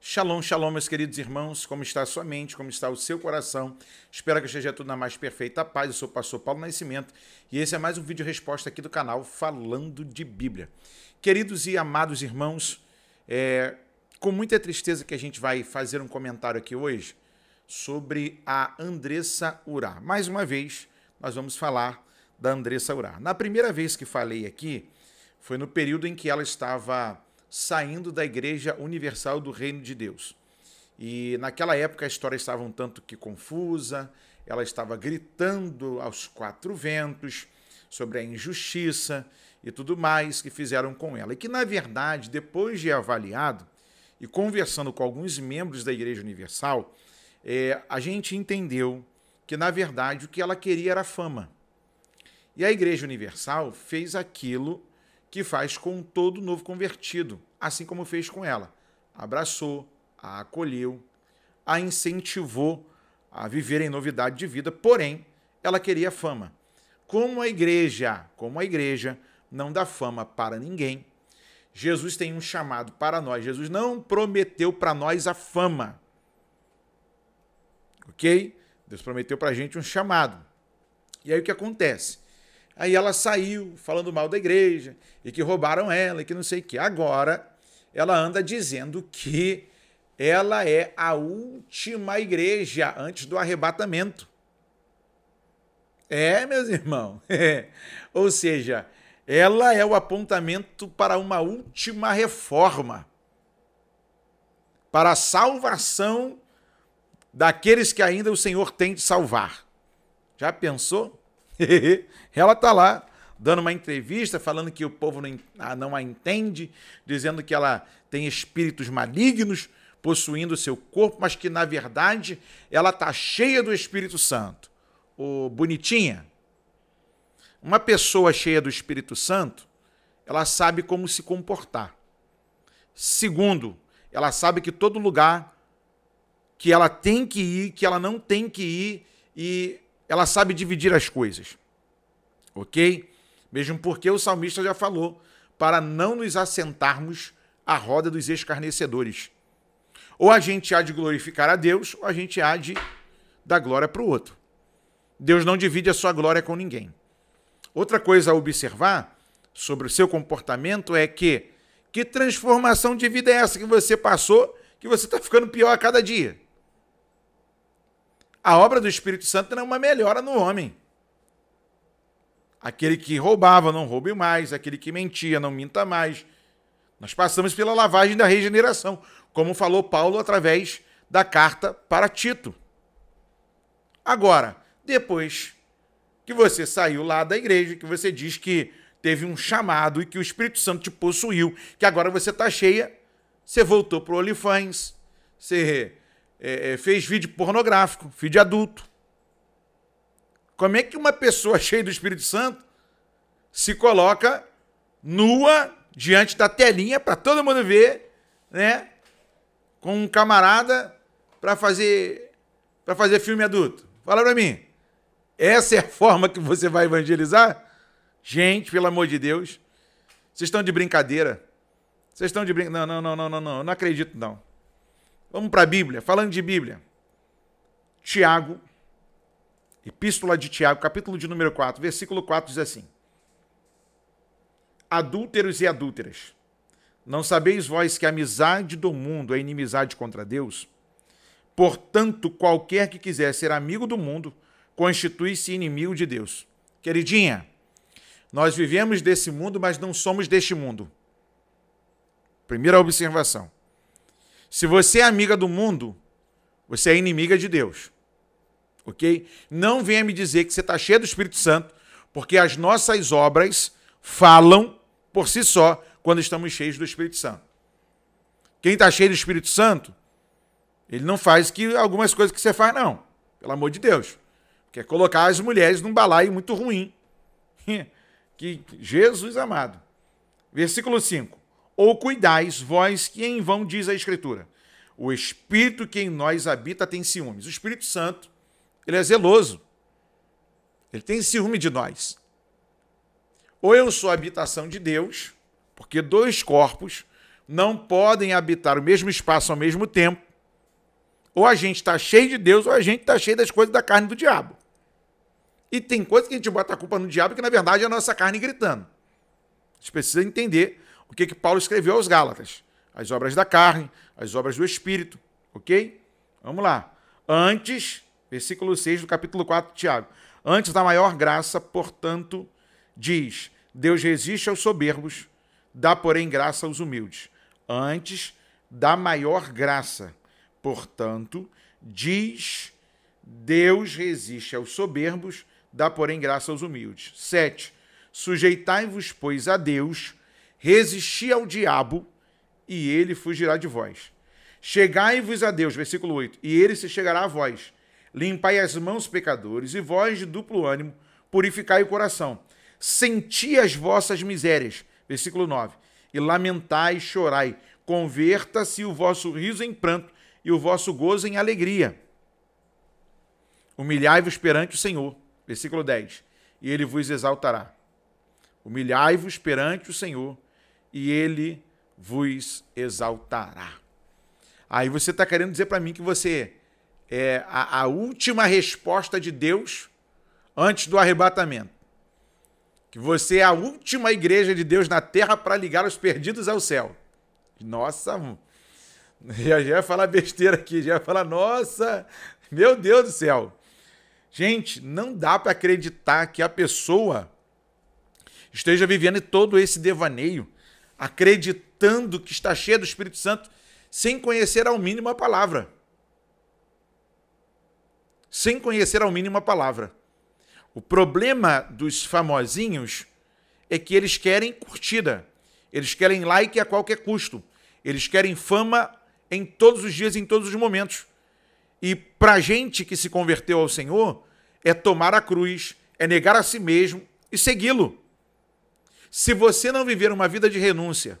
Shalom, shalom, meus queridos irmãos. Como está a sua mente? Como está o seu coração? Espero que esteja tudo na mais perfeita paz. Eu sou o pastor Paulo Nascimento e esse é mais um vídeo resposta aqui do canal Falando de Bíblia. Queridos e amados irmãos, é com muita tristeza que a gente vai fazer um comentário aqui hoje sobre a Andressa Urá. Mais uma vez, nós vamos falar da Andressa Urá. Na primeira vez que falei aqui, foi no período em que ela estava saindo da Igreja Universal do Reino de Deus. E naquela época a história estava um tanto que confusa, ela estava gritando aos quatro ventos sobre a injustiça e tudo mais que fizeram com ela. E que, na verdade, depois de avaliado e conversando com alguns membros da Igreja Universal, é, a gente entendeu que, na verdade, o que ela queria era fama. E a Igreja Universal fez aquilo que faz com todo novo convertido, assim como fez com ela. Abraçou, a acolheu, a incentivou a viver em novidade de vida, porém, ela queria fama. Como a igreja, como a igreja não dá fama para ninguém, Jesus tem um chamado para nós. Jesus não prometeu para nós a fama. OK? Deus prometeu para a gente um chamado. E aí o que acontece? Aí ela saiu falando mal da igreja e que roubaram ela e que não sei o que. Agora ela anda dizendo que ela é a última igreja antes do arrebatamento. É, meus irmãos. Ou seja, ela é o apontamento para uma última reforma para a salvação daqueles que ainda o Senhor tem de salvar. Já pensou? ela tá lá dando uma entrevista falando que o povo não, ah, não a entende, dizendo que ela tem espíritos malignos possuindo o seu corpo, mas que na verdade ela tá cheia do Espírito Santo. Ô, bonitinha. Uma pessoa cheia do Espírito Santo, ela sabe como se comportar. Segundo, ela sabe que todo lugar que ela tem que ir, que ela não tem que ir e ela sabe dividir as coisas. Ok? Mesmo porque o salmista já falou para não nos assentarmos à roda dos escarnecedores. Ou a gente há de glorificar a Deus, ou a gente há de dar glória para o outro. Deus não divide a sua glória com ninguém. Outra coisa a observar sobre o seu comportamento é que que transformação de vida é essa que você passou que você está ficando pior a cada dia? A obra do Espírito Santo era uma melhora no homem. Aquele que roubava, não roube mais. Aquele que mentia, não minta mais. Nós passamos pela lavagem da regeneração, como falou Paulo através da carta para Tito. Agora, depois que você saiu lá da igreja, que você diz que teve um chamado e que o Espírito Santo te possuiu, que agora você está cheia, você voltou para o Olifães, você é, é, fez vídeo pornográfico, vídeo adulto. Como é que uma pessoa cheia do Espírito Santo se coloca nua diante da telinha para todo mundo ver, né? Com um camarada para fazer para fazer filme adulto. Fala para mim. Essa é a forma que você vai evangelizar? Gente, pelo amor de Deus, vocês estão de brincadeira. Vocês estão de brincadeira. Não, não, não, não, não, não. Eu não acredito não. Vamos para a Bíblia. Falando de Bíblia. Tiago, Epístola de Tiago, capítulo de número 4, versículo 4 diz assim: Adúlteros e adúlteras, não sabeis vós que a amizade do mundo é inimizade contra Deus? Portanto, qualquer que quiser ser amigo do mundo, constitui-se inimigo de Deus. Queridinha, nós vivemos desse mundo, mas não somos deste mundo. Primeira observação. Se você é amiga do mundo, você é inimiga de Deus. Ok? Não venha me dizer que você está cheio do Espírito Santo, porque as nossas obras falam por si só quando estamos cheios do Espírito Santo. Quem está cheio do Espírito Santo, ele não faz que algumas coisas que você faz, não. Pelo amor de Deus. Quer colocar as mulheres num balaio muito ruim. que Jesus amado. Versículo 5 ou cuidais vós que em vão diz a Escritura. O Espírito que em nós habita tem ciúmes. O Espírito Santo, ele é zeloso. Ele tem ciúme de nós. Ou eu sou a habitação de Deus, porque dois corpos não podem habitar o mesmo espaço ao mesmo tempo. Ou a gente está cheio de Deus, ou a gente está cheio das coisas da carne do diabo. E tem coisa que a gente bota a culpa no diabo, que na verdade é a nossa carne gritando. A gente precisa entender o que, que Paulo escreveu aos Gálatas: as obras da carne, as obras do espírito, ok? Vamos lá. Antes, versículo 6 do capítulo 4 de Tiago. Antes da maior graça, portanto, diz: Deus resiste aos soberbos, dá, porém, graça aos humildes. Antes da maior graça, portanto, diz: Deus resiste aos soberbos, dá, porém, graça aos humildes. 7. Sujeitai-vos, pois, a Deus, Resisti ao diabo e ele fugirá de vós. Chegai-vos a Deus, versículo 8, e ele se chegará a vós. Limpai as mãos, pecadores, e vós de duplo ânimo, purificai o coração. Senti as vossas misérias, versículo 9, e lamentai e chorai. Converta-se o vosso riso em pranto e o vosso gozo em alegria. Humilhai-vos perante o Senhor, versículo 10, e ele vos exaltará. Humilhai-vos perante o Senhor, e ele vos exaltará. Aí você está querendo dizer para mim que você é a, a última resposta de Deus antes do arrebatamento. Que você é a última igreja de Deus na terra para ligar os perdidos ao céu. Nossa, já, já ia falar besteira aqui, já ia falar, nossa, meu Deus do céu. Gente, não dá para acreditar que a pessoa esteja vivendo todo esse devaneio acreditando que está cheia do Espírito Santo, sem conhecer ao mínimo a palavra. Sem conhecer ao mínimo a palavra. O problema dos famosinhos é que eles querem curtida, eles querem like a qualquer custo, eles querem fama em todos os dias, em todos os momentos. E para gente que se converteu ao Senhor, é tomar a cruz, é negar a si mesmo e segui-lo. Se você não viver uma vida de renúncia,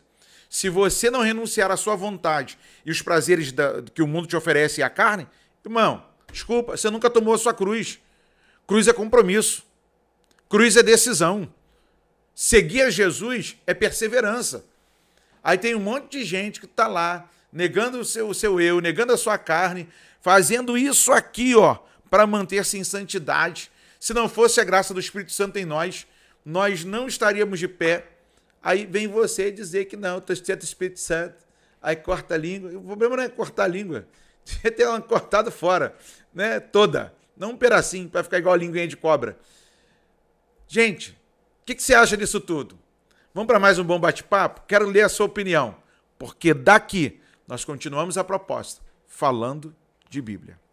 se você não renunciar à sua vontade e os prazeres da, que o mundo te oferece e a carne, irmão, desculpa, você nunca tomou a sua cruz. Cruz é compromisso. Cruz é decisão. Seguir a Jesus é perseverança. Aí tem um monte de gente que está lá, negando o seu, o seu eu, negando a sua carne, fazendo isso aqui, ó, para manter-se em santidade. Se não fosse a graça do Espírito Santo em nós, nós não estaríamos de pé. Aí vem você dizer que não, está cheio Espírito Santo, aí corta a língua. O problema não é cortar a língua, devia ter ela cortado fora, né? toda, não um pedacinho para ficar igual a linguinha de cobra. Gente, o que, que você acha disso tudo? Vamos para mais um bom bate-papo? Quero ler a sua opinião, porque daqui nós continuamos a proposta, falando de Bíblia.